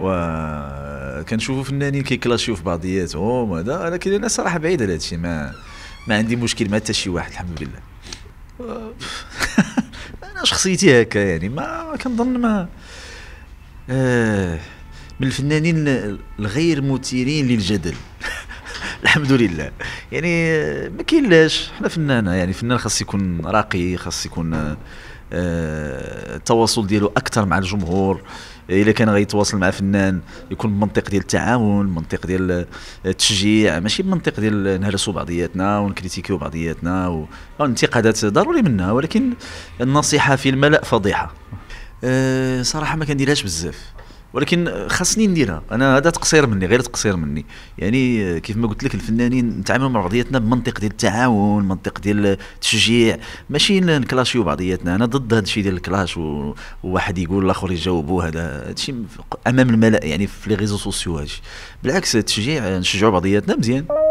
وكنشوفوا فنانين كيكلاشيو في بعضياتهم هذا ولكن انا صراحه بعيد على هادشي الشيء ما ما عندي مشكل مع حتى شي واحد الحمد لله انا شخصيتي هكا يعني ما كنظن ما آه من الفنانين الغير مثيرين للجدل الحمد لله يعني ما كاينلاش حنا فنانه يعني فنان خاص يكون راقي خاص يكون آه، التواصل ديالو اكثر مع الجمهور الا كان غيتواصل مع فنان يكون بمنطق ديال التعاون منطق ديال آه، التشجيع ماشي بمنطق ديال نهرسوا بعضياتنا ونكريتيكيو بعضياتنا والانتقادات ضروري منها ولكن النصيحه في الملا فضيحه آه، صراحه ما كنديرهاش بزاف ولكن خاصني نديرها انا هذا تقصير مني غير تقصير مني يعني كيف ما قلت لك الفنانين نتعاملوا مع بعضياتنا بمنطق ديال التعاون منطق ديال التشجيع ماشي نكلاشيو بعضياتنا انا ضد هذا الشيء ديال الكلاش وواحد يقول الاخر يجاوبوا هذا هذا الشيء امام الملا يعني في لي ريزو سوسيو هادشي بالعكس التشجيع نشجعوا بعضياتنا مزيان